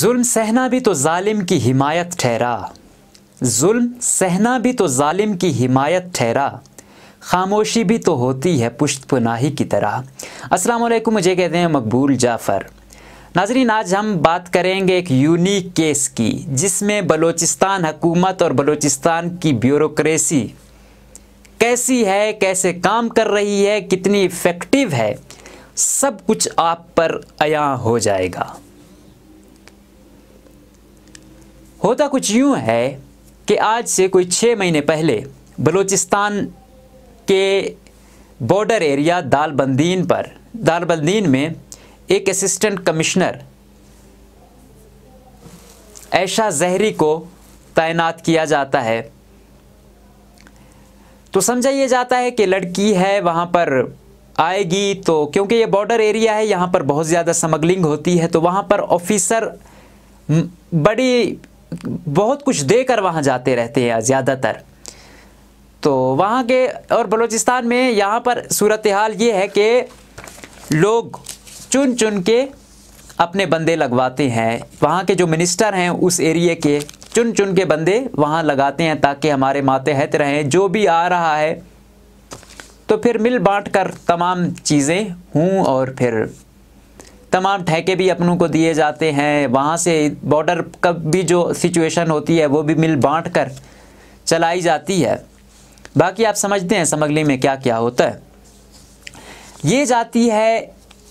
जुल्म सहना भी तो जालिम की हिमायत ठहरा जुल्म सहना भी तो जालिम की हिमायत ठहरा खामोशी भी तो होती है पुश्त पनाही की तरह अस्सलाम वालेकुम मुझे कहते हैं मकबूल जाफ़र नाजरीन आज हम बात करेंगे एक यूनिक केस की जिसमें बलोचिस्तान हकूमत और बलोचिस्तान की ब्यूरोसी कैसी है कैसे काम कर रही है कितनी इफ़ेक्टिव है सब कुछ आप पर आया हो जाएगा होता कुछ यूँ है कि आज से कोई छः महीने पहले बलूचिस्तान के बॉर्डर एरिया दालबंदीन पर दालबंदीन में एक असिस्टेंट कमिश्नर ऐशा जहरी को तैनात किया जाता है तो समझा ये जाता है कि लड़की है वहाँ पर आएगी तो क्योंकि ये बॉर्डर एरिया है यहाँ पर बहुत ज़्यादा स्मगलिंग होती है तो वहाँ पर ऑफिसर बड़ी बहुत कुछ देकर वहाँ जाते रहते हैं ज़्यादातर तो वहाँ के और बलूचिस्तान में यहाँ पर सूरत हाल ये है कि लोग चुन चुन के अपने बंदे लगवाते हैं वहाँ के जो मिनिस्टर हैं उस एरिए के चुन चुन के बंदे वहाँ लगाते हैं ताकि हमारे मातहत रहें जो भी आ रहा है तो फिर मिल बांट कर तमाम चीज़ें हों और फिर तमाम ठेके भी अपनों को दिए जाते हैं वहाँ से बॉर्डर कब भी जो सिचुएशन होती है वो भी मिल बांट कर चलाई जाती है बाकी आप समझते हैं समगली में क्या क्या होता है ये जाती है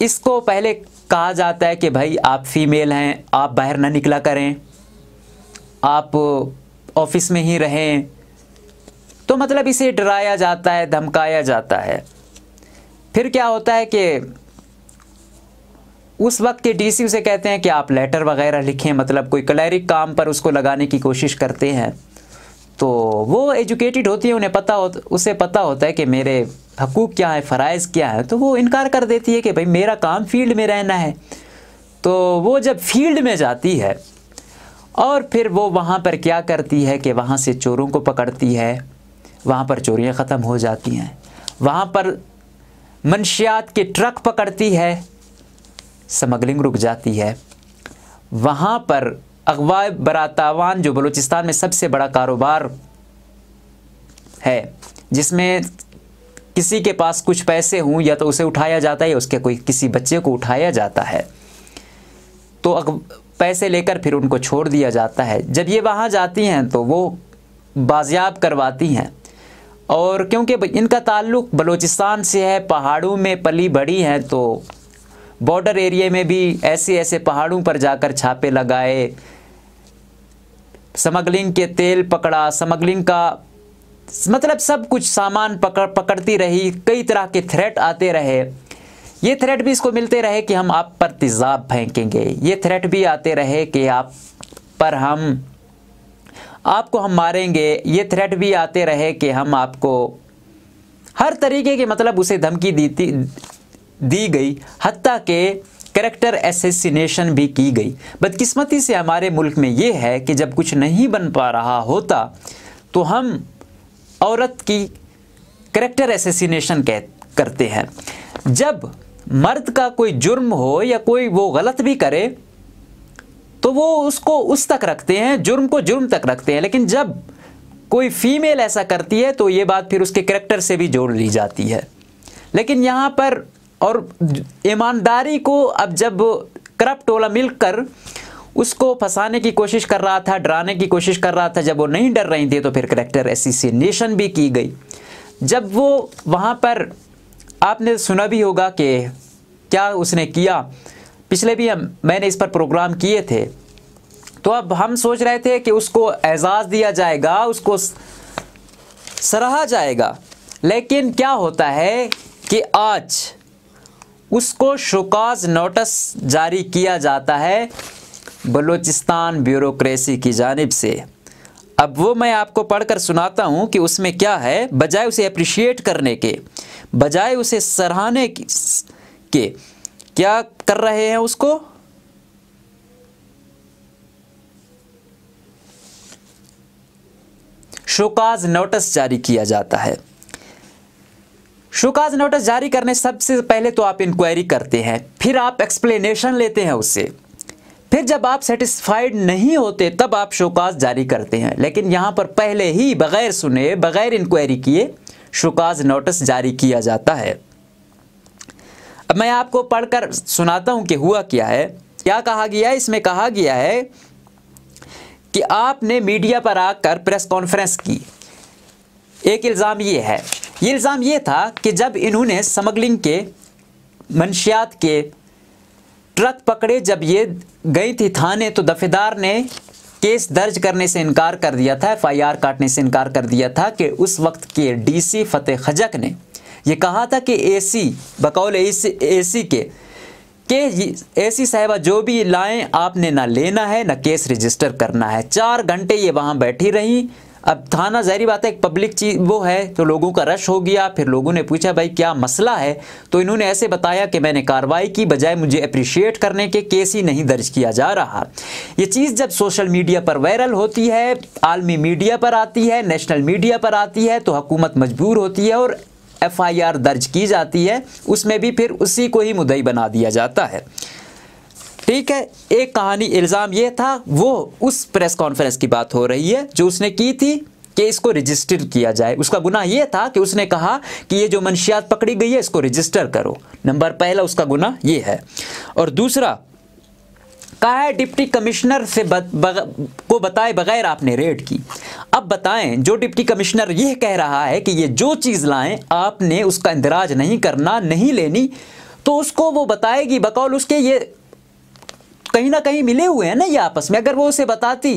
इसको पहले कहा जाता है कि भाई आप फीमेल हैं आप बाहर ना निकला करें आप ऑफिस में ही रहें तो मतलब इसे डराया जाता है धमकाया जाता है फिर क्या होता है कि उस वक्त के डीसी उसे कहते हैं कि आप लेटर वगैरह लिखें मतलब कोई क्लैरिक काम पर उसको लगाने की कोशिश करते हैं तो वो एजुकेटेड होती है उन्हें पता हो उसे पता होता है कि मेरे हकूक़ क्या है फ़रज़ क्या है तो वो इनकार कर देती है कि भाई मेरा काम फील्ड में रहना है तो वो जब फील्ड में जाती है और फिर वो वहाँ पर क्या करती है कि वहाँ से चोरों को पकड़ती है वहाँ पर चोरियाँ ख़त्म हो जाती हैं वहाँ पर मनशियात के ट्रक पकड़ती है स्मगलिंग रुक जाती है वहाँ पर अगवा बरातावान जो बलूचिस्तान में सबसे बड़ा कारोबार है जिसमें किसी के पास कुछ पैसे हों या तो उसे उठाया जाता है या उसके कोई किसी बच्चे को उठाया जाता है तो पैसे लेकर फिर उनको छोड़ दिया जाता है जब ये वहाँ जाती हैं तो वो बाजियाब करवाती हैं और क्योंकि इनका ताल्लुक बलूचिस्तान से है पहाड़ों में पली बड़ी हैं तो बॉर्डर एरिया में भी ऐसे ऐसे पहाड़ों पर जाकर छापे लगाए स्मगलिंग के तेल पकड़ा समगलिंग का मतलब सब कुछ सामान पकड़ पकड़ती रही कई तरह के थ्रेट आते रहे ये थ्रेट भी इसको मिलते रहे कि हम आप पर तेज़ाब फेंकेंगे ये थ्रेट भी आते रहे कि आप पर हम आपको हम मारेंगे ये थ्रेट भी आते रहे कि हम आपको हर तरीके के मतलब उसे धमकी दी दी गई हती के करेक्टर एसेसिनेशन भी की गई बदकिस्मती से हमारे मुल्क में ये है कि जब कुछ नहीं बन पा रहा होता तो हम औरत की करेक्टर एसेसिनेशन कह करते हैं जब मर्द का कोई जुर्म हो या कोई वो गलत भी करे तो वो उसको उस तक रखते हैं जुर्म को जुर्म तक रखते हैं लेकिन जब कोई फीमेल ऐसा करती है तो ये बात फिर उसके करेक्टर से भी जोड़ ली जाती है लेकिन यहाँ पर और ईमानदारी को अब जब करप टोला मिलकर उसको फंसाने की कोशिश कर रहा था डराने की कोशिश कर रहा था जब वो नहीं डर रही थी तो फिर करेक्टर एसिसिनेशन भी की गई जब वो वहाँ पर आपने सुना भी होगा कि क्या उसने किया पिछले भी हम मैंने इस पर प्रोग्राम किए थे तो अब हम सोच रहे थे कि उसको एजाज़ दिया जाएगा उसको सराहा जाएगा लेकिन क्या होता है कि आज उसको शोकाज नोटिस जारी किया जाता है बलूचिस्तान ब्यूरोक्रेसी की जानब से अब वो मैं आपको पढ़कर सुनाता हूँ कि उसमें क्या है बजाय उसे अप्रिशिएट करने के बजाय उसे सराहने के क्या कर रहे हैं उसको शोकाज नोटिस जारी किया जाता है शोकाज नोटिस जारी करने सबसे पहले तो आप इंक्वायरी करते हैं फिर आप एक्सप्लेनेशन लेते हैं उससे फिर जब आप सेटिस्फाइड नहीं होते तब आप शोकाज जारी करते हैं लेकिन यहाँ पर पहले ही बगैर सुने बगैर इंक्वायरी किए शोकाज नोटिस जारी किया जाता है अब मैं आपको पढ़कर सुनाता हूँ कि हुआ क्या है क्या कहा गया है इसमें कहा गया है कि आपने मीडिया पर आकर प्रेस कॉन्फ्रेंस की एक इल्ज़ाम ये है ये इल्ज़ाम ये था कि जब इन्होंने स्मगलिंग के मनशियात के ट्रक पकड़े जब ये गई थी थाने तो दफेदार ने केस दर्ज करने से इनकार कर दिया था एफआईआर काटने से इनकार कर दिया था कि उस वक्त के डीसी फतेह खजक ने ये कहा था कि एसी बकौल एसी के ए एसी साहिबा जो भी लाएं आपने ना लेना है ना केस रजिस्टर करना है चार घंटे ये वहाँ बैठी रहीं अब थाना जहरी बात है एक पब्लिक चीज़ वो है तो लोगों का रश हो गया फिर लोगों ने पूछा भाई क्या मसला है तो इन्होंने ऐसे बताया कि मैंने कार्रवाई की बजाय मुझे अप्रिशिएट करने के केस ही नहीं दर्ज किया जा रहा ये चीज़ जब सोशल मीडिया पर वायरल होती है आलमी मीडिया पर आती है नेशनल मीडिया पर आती है तो हुकूमत मजबूर होती है और एफ़ दर्ज की जाती है उसमें भी फिर उसी को ही मुदई बना दिया जाता है ठीक है एक कहानी इल्ज़ाम ये था वो उस प्रेस कॉन्फ्रेंस की बात हो रही है जो उसने की थी कि इसको रजिस्टर किया जाए उसका गुना यह था कि उसने कहा कि ये जो मनशियात पकड़ी गई है इसको रजिस्टर करो नंबर पहला उसका गुना ये है और दूसरा कहा है डिप्टी कमिश्नर से ब, ब, को बताए बगैर आपने रेड की अब बताएं जो डिप्टी कमिश्नर यह कह रहा है कि ये जो चीज़ लाएं आपने उसका इंदराज नहीं करना नहीं लेनी तो उसको वो बताएगी बकौल उसके ये कहीं ना कहीं मिले हुए हैं ना ये आपस में अगर वो उसे बताती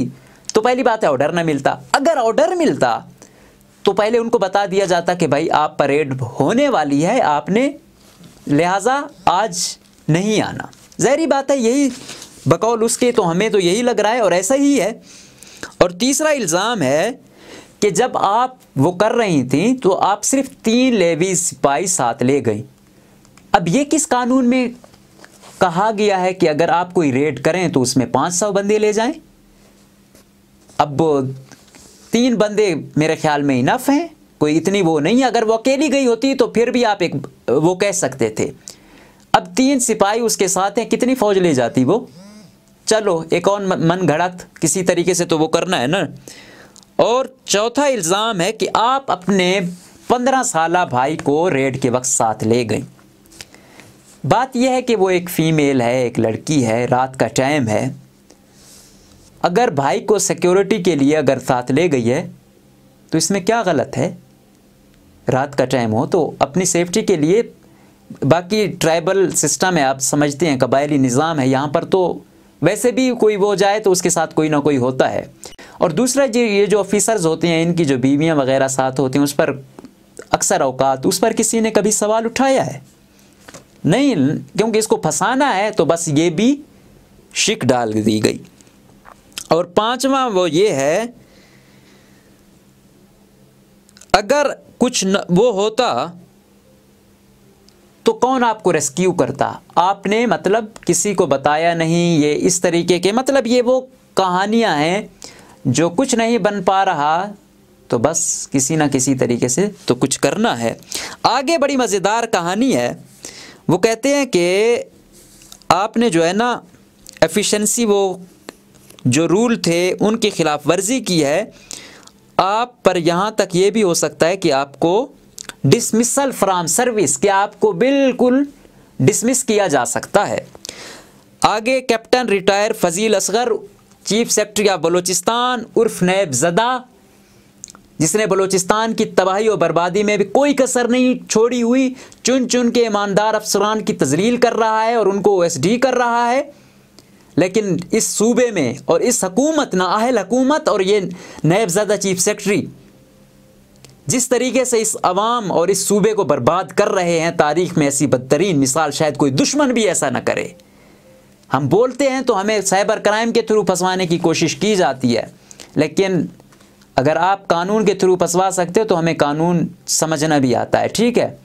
तो पहली बात है ऑर्डर ना मिलता अगर ऑर्डर मिलता तो पहले उनको बता दिया जाता कि भाई आप परेड होने वाली है आपने लिहाजा आज नहीं आना जहरी बात है यही बकौल उसके तो हमें तो यही लग रहा है और ऐसा ही है और तीसरा इल्ज़ाम है कि जब आप वो कर रही थी तो आप सिर्फ तीन लेवी सिपाही साथ ले गई अब ये किस कानून में कहा गया है कि अगर आप कोई रेड करें तो उसमें पांच सौ बंदे ले जाएं अब तीन बंदे मेरे ख्याल में इनफ हैं कोई इतनी वो नहीं अगर वो अकेली गई होती तो फिर भी आप एक वो कह सकते थे अब तीन सिपाही उसके साथ हैं कितनी फौज ले जाती वो चलो एक और मन घड़त किसी तरीके से तो वो करना है ना और चौथा इल्ज़ाम है कि आप अपने पंद्रह साल भाई को रेड के वक्त साथ ले गई बात यह है कि वो एक फ़ीमेल है एक लड़की है रात का टाइम है अगर भाई को सिक्योरिटी के लिए अगर साथ ले गई है तो इसमें क्या गलत है रात का टाइम हो तो अपनी सेफ्टी के लिए बाकी ट्राइबल सिस्टम है आप समझते हैं कबायली निज़ाम है यहाँ पर तो वैसे भी कोई वो जाए तो उसके साथ कोई ना कोई होता है और दूसरा जी ये जो ऑफिसर्स होते हैं इनकी जो बीवियाँ वगैरह साथ होती हैं उस पर अक्सर अवकात उस पर किसी ने कभी सवाल उठाया है नहीं क्योंकि इसको फंसाना है तो बस ये भी शिक डाल दी गई और पांचवा वो ये है अगर कुछ न, वो होता तो कौन आपको रेस्क्यू करता आपने मतलब किसी को बताया नहीं ये इस तरीके के मतलब ये वो कहानियां हैं जो कुछ नहीं बन पा रहा तो बस किसी ना किसी तरीके से तो कुछ करना है आगे बड़ी मज़ेदार कहानी है वो कहते हैं कि आपने जो है ना एफिशिएंसी वो जो रूल थे उनकी खिलाफ वर्जी की है आप पर यहाँ तक ये भी हो सकता है कि आपको डिसमिसल फ्राम सर्विस कि आपको बिल्कुल डिसमिस किया जा सकता है आगे captain retired Fazeel Asghar chief secretary of Balochistan उर्फ नैब जदा जिसने बलूचिस्तान की तबाही और बर्बादी में भी कोई कसर नहीं छोड़ी हुई चुन चुन के ईमानदार अफसरान की तजलील कर रहा है और उनको ओ कर रहा है लेकिन इस सूबे में और इस हकूमत नाअहल हकूमत और ये नैबजादा चीफ सेक्रेटरी जिस तरीके से इस अवाम और इस सूबे को बर्बाद कर रहे हैं तारीख में ऐसी बदतरीन मिसाल शायद कोई दुश्मन भी ऐसा ना करे हम बोलते हैं तो हमें साइबर क्राइम के थ्रू फंसवाने की कोशिश की जाती है लेकिन अगर आप कानून के थ्रू फंसवा सकते हो तो हमें कानून समझना भी आता है ठीक है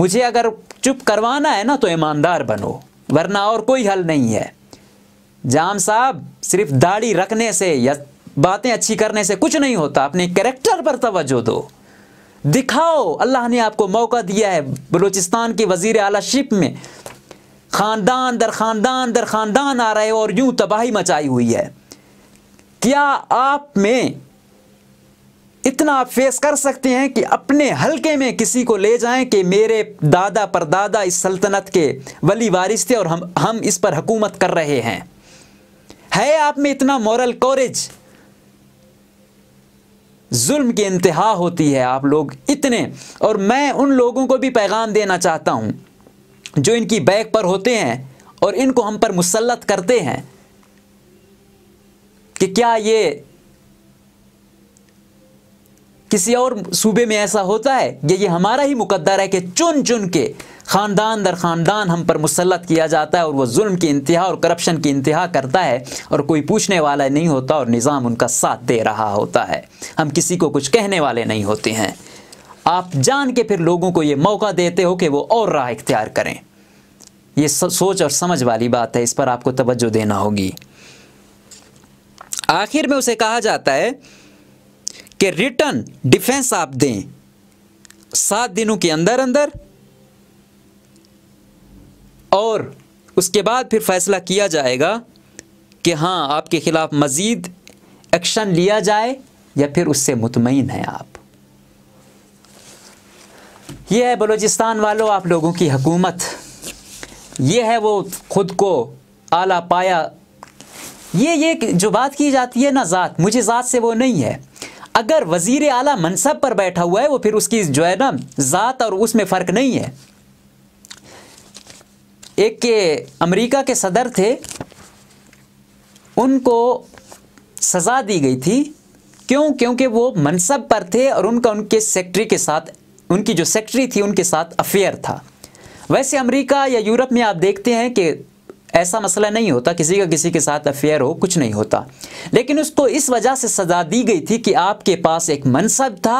मुझे अगर चुप करवाना है ना तो ईमानदार बनो वरना और कोई हल नहीं है जाम साहब सिर्फ दाढ़ी रखने से या बातें अच्छी करने से कुछ नहीं होता अपने कैरेक्टर पर तवज्जो दो दिखाओ अल्लाह ने आपको मौका दिया है बलूचिस्तान के वजीर अला शिप में ख़ानदान दर ख़ानदान दर ख़ानदान आ रहे और यूं तबाही मचाई हुई है क्या आप में इतना आप फेस कर सकते हैं कि अपने हलके में किसी को ले जाएं कि मेरे दादा परदादा इस सल्तनत के वली वारिस थे और हम हम इस पर हकूमत कर रहे हैं है आप में इतना मॉरल कॉरेज जुल्म की इंतहा होती है आप लोग इतने और मैं उन लोगों को भी पैगाम देना चाहता हूँ जो इनकी बैग पर होते हैं और इनको हम पर मुसलत करते हैं कि क्या ये किसी और सूबे में ऐसा होता है ये, ये हमारा ही मुकद्दर है कि चुन चुन के ख़ानदान दर ख़ानदान हम पर मुसलत किया जाता है और वह जुल्म की इंतहा और करप्शन की इंतहा करता है और कोई पूछने वाला नहीं होता और निज़ाम उनका साथ दे रहा होता है हम किसी को कुछ कहने वाले नहीं होते हैं आप जान के फिर लोगों को ये मौका देते हो कि वो और राह इख्तियार करें ये सोच और समझ वाली बात है इस पर आपको तवज्जो देना होगी आखिर में उसे कहा जाता है कि रिटर्न डिफेंस आप दें सात दिनों के अंदर अंदर और उसके बाद फिर फैसला किया जाएगा कि हाँ आपके ख़िलाफ़ मज़ीद एक्शन लिया जाए या फिर उससे मुतमिन हैं आप यह है बलूचिस्तान वालों आप लोगों की हकूमत यह है वो ख़ुद को आला पाया ये ये जो बात की जाती है ना ज़ात मुझे ज़ात से वो नहीं है अगर वज़ी अली मनसब पर बैठा हुआ है वो फिर उसकी जो है ना ज़ात और उसमें फ़र्क नहीं है एक के अमेरिका के सदर थे उनको सज़ा दी गई थी क्यों क्योंकि वो मनसब पर थे और उनका उनके सेक्रेटरी के साथ उनकी जो सेक्रेटरी थी उनके साथ अफेयर था वैसे अमेरिका या यूरोप में आप देखते हैं कि ऐसा मसला नहीं होता किसी का किसी के साथ अफेयर हो कुछ नहीं होता लेकिन उसको इस वजह से सज़ा दी गई थी कि आपके पास एक मनसब था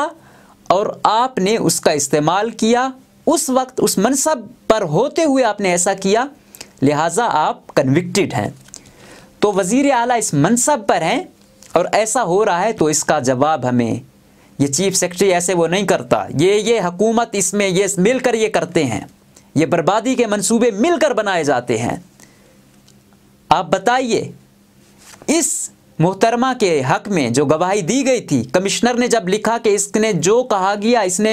और आपने उसका इस्तेमाल किया उस वक्त उस मनसब पर होते हुए आपने ऐसा किया लिहाजा आप कन्विक्टेड हैं तो वजीर आला इस मनसब पर हैं और ऐसा हो रहा है तो इसका जवाब हमें ये चीफ सेक्रेटरी ऐसे वो नहीं करता ये ये हकूमत इसमें ये मिलकर ये करते हैं ये बर्बादी के मंसूबे मिलकर बनाए जाते हैं आप बताइए इस मोहतरमा के हक में जो गवाही दी गई थी कमिश्नर ने जब लिखा कि इसने जो कहा गया इसने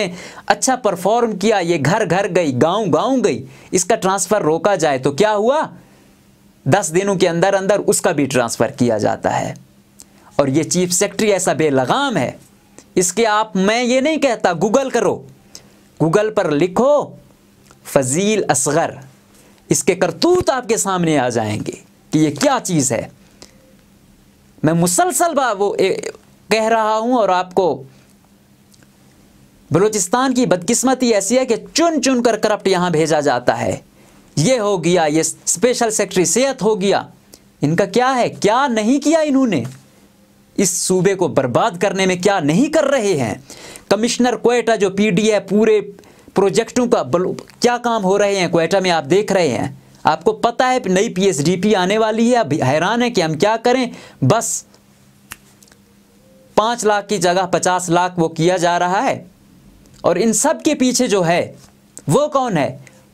अच्छा परफॉर्म किया ये घर घर गई गांव गांव गई इसका ट्रांसफ़र रोका जाए तो क्या हुआ दस दिनों के अंदर अंदर उसका भी ट्रांसफ़र किया जाता है और ये चीफ सेक्रेटरी ऐसा बेलगाम है इसके आप मैं ये नहीं कहता गूगल करो गूगल पर लिखो फजील असगर इसके करतूत आपके सामने आ जाएंगे कि ये क्या चीज़ है मैं मुसलसल वो ए, कह रहा हूं और आपको बलूचिस्तान की बदकिस्मती ऐसी है कि चुन चुन कर करप्ट यहां भेजा जाता है ये हो गया ये स्पेशल सेक्रेटरी सेहत हो गया इनका क्या है क्या नहीं किया इन्होंने इस सूबे को बर्बाद करने में क्या नहीं कर रहे हैं कमिश्नर कोयटा जो पीडी है पूरे प्रोजेक्टों का क्या काम हो रहे हैं कोयटा में आप देख रहे हैं आपको पता है नई पीएसडीपी आने वाली है अब हैरान है कि हम क्या करें बस पाँच लाख की जगह पचास लाख वो किया जा रहा है और इन सब के पीछे जो है वो कौन है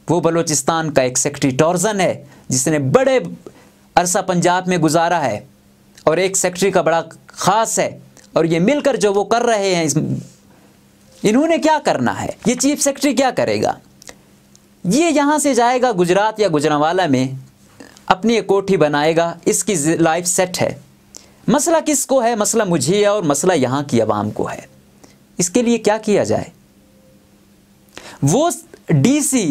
वो बलूचिस्तान का एक सेक्रेटरी टॉर्जन है जिसने बड़े अरसा पंजाब में गुजारा है और एक सेक्रेटरी का बड़ा ख़ास है और ये मिलकर जो वो कर रहे हैं इन्होंने क्या करना है ये चीफ सेक्रेटरी क्या करेगा ये यहाँ से जाएगा गुजरात या गुजरावाला में अपनी एक कोठी बनाएगा इसकी लाइफ सेट है मसला किसको है मसला मुझे है और मसला यहाँ की आवाम को है इसके लिए क्या किया जाए वो डीसी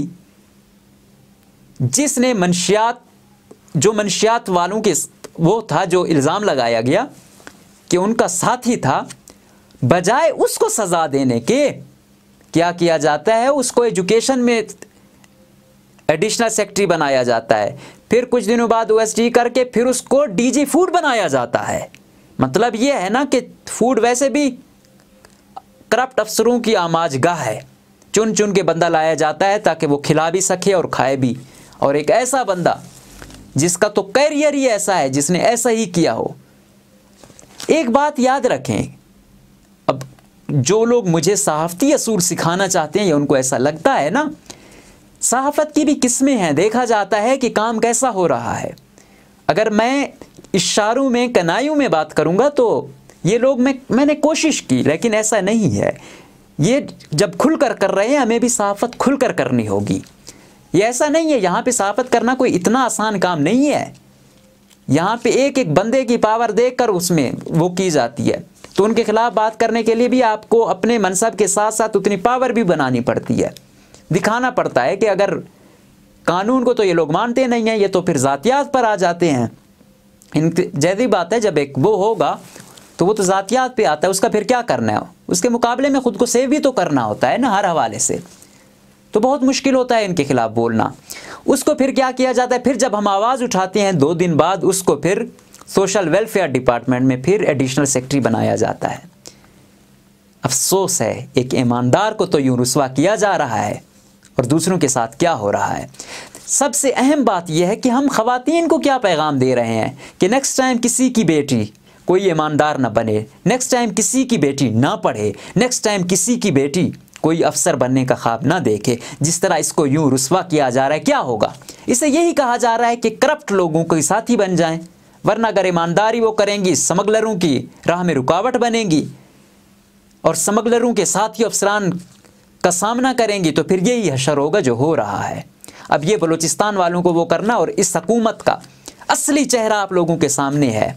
जिसने मनशियात जो मनशियात वालों के वो था जो इल्ज़ाम लगाया गया कि उनका साथी था बजाय उसको सज़ा देने के क्या किया जाता है उसको एजुकेशन में एडिशनल सेक्रेटरी बनाया जाता है फिर कुछ दिनों बाद ओएसडी करके फिर उसको डीजी फूड बनाया जाता है मतलब ये है ना कि फूड वैसे भी करप्ट अफसरों की आमाज गाह है चुन चुन के बंदा लाया जाता है ताकि वो खिला भी सके और खाए भी और एक ऐसा बंदा जिसका तो कैरियर ही ऐसा है जिसने ऐसा ही किया हो एक बात याद रखें अब जो लोग मुझे सहाफ़ती असूल सिखाना चाहते हैं या उनको ऐसा लगता है ना सहाफ़त की भी किस्में हैं देखा जाता है कि काम कैसा हो रहा है अगर मैं इशारों में कनाइयों में बात करूँगा तो ये लोग मैं मैंने कोशिश की लेकिन ऐसा नहीं है ये जब खुल कर कर रहे हैं हमें भी सहाफ़त खुल कर करनी होगी ये ऐसा नहीं है यहाँ पे सहाफ़त करना कोई इतना आसान काम नहीं है यहाँ पे एक एक बंदे की पावर देख कर उसमें वो की जाती है तो उनके खिलाफ बात करने के लिए भी आपको अपने मनसब के साथ साथ उतनी पावर भी बनानी पड़ती है दिखाना पड़ता है कि अगर कानून को तो ये लोग मानते नहीं हैं ये तो फिर ज़ातियात पर आ जाते हैं इन जैसी बात है जब एक वो होगा तो वो तो ज़ातियात पे आता है उसका फिर क्या करना है उसके मुकाबले में ख़ुद को सेव भी तो करना होता है ना हर हवाले से तो बहुत मुश्किल होता है इनके ख़िलाफ़ बोलना उसको फिर क्या किया जाता है फिर जब हम आवाज़ उठाते हैं दो दिन बाद उसको फिर सोशल वेलफेयर डिपार्टमेंट में फिर एडिशनल सेक्रेटरी बनाया जाता है अफसोस है एक ईमानदार को तो यूँ रसवा किया जा रहा है और दूसरों के साथ क्या हो रहा है सबसे अहम बात यह है कि हम खातन को क्या पैगाम दे रहे हैं कि नेक्स्ट टाइम किसी की बेटी कोई ईमानदार ना बने नेक्स्ट टाइम किसी की बेटी ना पढ़े नेक्स्ट टाइम किसी की बेटी कोई अफसर बनने का ख्वाब ना देखे जिस तरह इसको यूं रुसवा किया जा रहा है क्या होगा इसे यही कहा जा रहा है कि करप्ट लोगों के साथ ही बन जाएं वरना अगर ईमानदारी वो करेंगी समगलरों की राह में रुकावट बनेगी और समगलरों के साथ ही अफसरान का सामना करेंगी तो फिर यही हशर होगा जो हो रहा है अब ये बलूचिस्तान वालों को वो करना और इस हकूमत का असली चेहरा आप लोगों के सामने है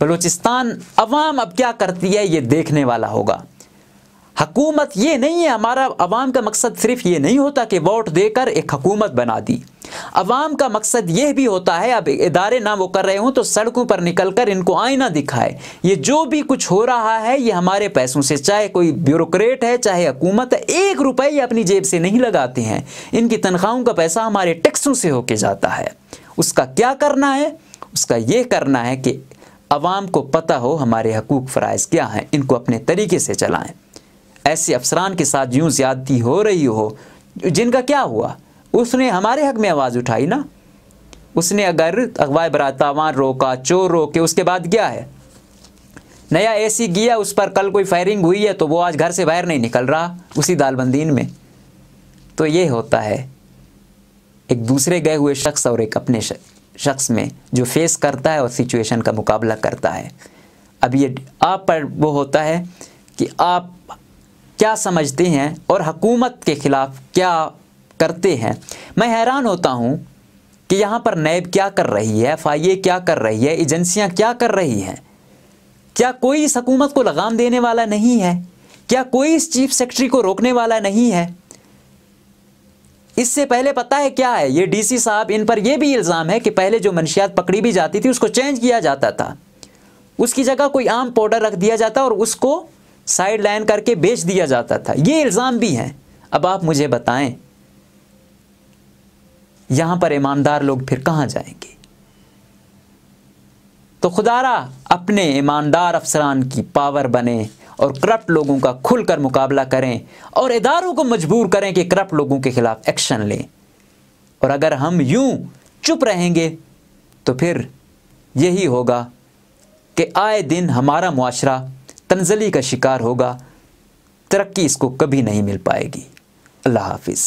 बलूचिस्तान अवाम अब क्या करती है ये देखने वाला होगा हकूमत ये नहीं है हमारा अवाम का मकसद सिर्फ ये नहीं होता कि वोट देकर एक हकूमत बना दी अवाम का मकसद यह भी होता है अब इदारे ना वो कर रहे हों तो सड़कों पर निकलकर इनको आईना दिखाए ये जो भी कुछ हो रहा है ये हमारे पैसों से चाहे कोई ब्यूरोक्रेट है चाहे हुकूमत है एक रुपये ये अपनी जेब से नहीं लगाते हैं इनकी तनख्वाहों का पैसा हमारे टैक्सों से होके जाता है उसका क्या करना है उसका ये करना है कि अवाम को पता हो हमारे हकूक फ़राइज़ क्या हैं इनको अपने तरीके से चलाएँ ऐसे अफसरान के साथ यूँ ज़्यादती हो रही हो जिनका क्या हुआ उसने हमारे हक में आवाज़ उठाई ना उसने अगर अगवा बरातावान रोका चोर रोके उसके बाद क्या है नया एसी गया उस पर कल कोई फायरिंग हुई है तो वो आज घर से बाहर नहीं निकल रहा उसी दालबंदीन में तो ये होता है एक दूसरे गए हुए शख्स और एक अपने शख्स में जो फेस करता है और सिचुएशन का मुकाबला करता है अब ये आप पर वो होता है कि आप क्या समझते हैं और हकूमत के ख़िलाफ़ क्या करते हैं मैं हैरान होता हूँ कि यहाँ पर नैब क्या कर रही है एफ क्या कर रही है एजेंसियाँ क्या कर रही हैं क्या कोई इस हकूमत को लगाम देने वाला नहीं है क्या कोई इस चीफ सेक्रेटरी को रोकने वाला नहीं है इससे पहले पता है क्या है ये डीसी साहब इन पर यह भी इल्ज़ाम है कि पहले जो मनशियात पकड़ी भी जाती थी उसको चेंज किया जाता था उसकी जगह कोई आम पाउडर रख दिया जाता और उसको साइड लाइन करके बेच दिया जाता था ये इल्ज़ाम भी हैं अब आप मुझे बताएं यहां पर ईमानदार लोग फिर कहां जाएंगे तो खुदारा अपने ईमानदार अफसरान की पावर बने और करप्ट लोगों का खुलकर मुकाबला करें और इदारों को मजबूर करें कि करप्ट लोगों के खिलाफ एक्शन लें और अगर हम यूं चुप रहेंगे तो फिर यही होगा कि आए दिन हमारा मुआरा तंजली का शिकार होगा तरक्की इसको कभी नहीं मिल पाएगी अल्लाह हाफिज़